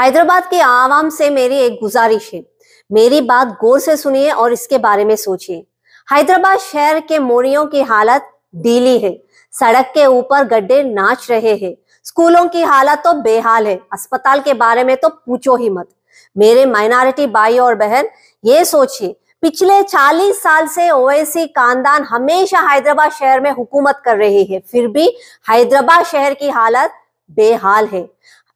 हैदराबाद के आवाम से मेरी एक गुजारिश है मेरी बात गौर से सुनिए और इसके बारे में सोचिए हैदराबाद शहर के मोरियों की हालत डीली है सड़क के ऊपर गड्ढे नाच रहे हैं स्कूलों की हालत तो बेहाल है अस्पताल के बारे में तो पूछो ही मत मेरे माइनॉरिटी भाई और बहन ये सोचिए पिछले 40 साल से ओएसी खानदान हमेशा हैदराबाद शहर में हुकूमत कर रही है फिर भी हैदराबाद शहर की हालत बेहाल है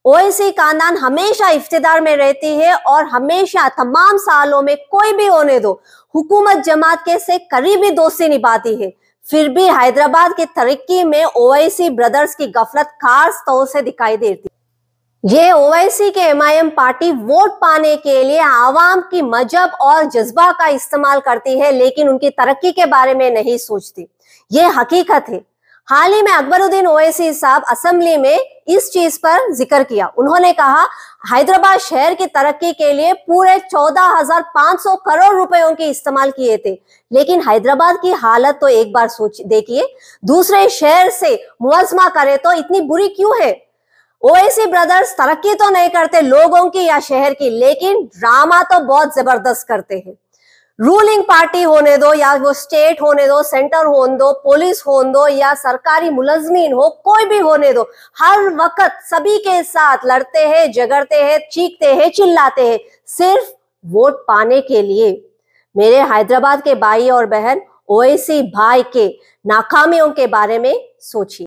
ओएसी खानदान हमेशा इफ्तदार में रहती है और हमेशा तमाम सालों में कोई भी होने दो हुकूमत जमात के से करीबी दोस्ती निभाती है फिर भी हैदराबाद की तरक्की में ओआईसी ब्रदर्स की गफलत खास तौर से दिखाई देती ये ओवैसी के एमआईएम पार्टी वोट पाने के लिए आवाम की मजहब और जज्बा का इस्तेमाल करती है लेकिन उनकी तरक्की के बारे में नहीं सोचती ये हकीकत है हाल ही में अकबरुद्दीन ओवैसी साहब असेंबली में इस चीज पर जिक्र किया उन्होंने कहा हैदराबाद शहर की तरक्की के लिए पूरे 14,500 करोड़ रुपयों के इस्तेमाल किए थे लेकिन हैदराबाद की हालत तो एक बार सोच देखिए दूसरे शहर से मुआजमा करे तो इतनी बुरी क्यों है ओएसी ब्रदर्स तरक्की तो नहीं करते लोगों की या शहर की लेकिन ड्रामा तो बहुत जबरदस्त करते हैं रूलिंग पार्टी होने दो या वो स्टेट होने दो सेंटर होने दो पुलिस होने दो या सरकारी मुलजमीन हो कोई भी होने दो हर वक्त सभी के साथ लड़ते हैं झगड़ते हैं चीखते हैं चिल्लाते हैं सिर्फ वोट पाने के लिए मेरे हैदराबाद के भाई और बहन ओएसी भाई के नाकामियों के बारे में सोचिए